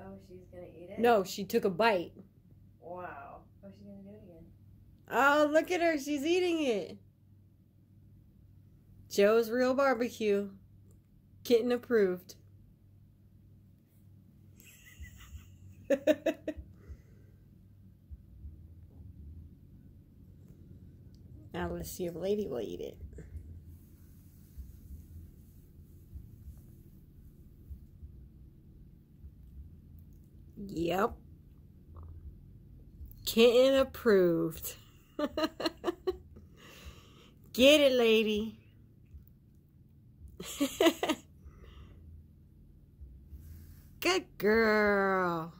Oh, she's gonna eat it? No, she took a bite. Wow. Oh, she's gonna do it again. Oh, look at her. She's eating it. Joe's Real Barbecue. Kitten approved. now let's see if Lady will eat it. Yep. Kitten approved. Get it, lady. Good girl.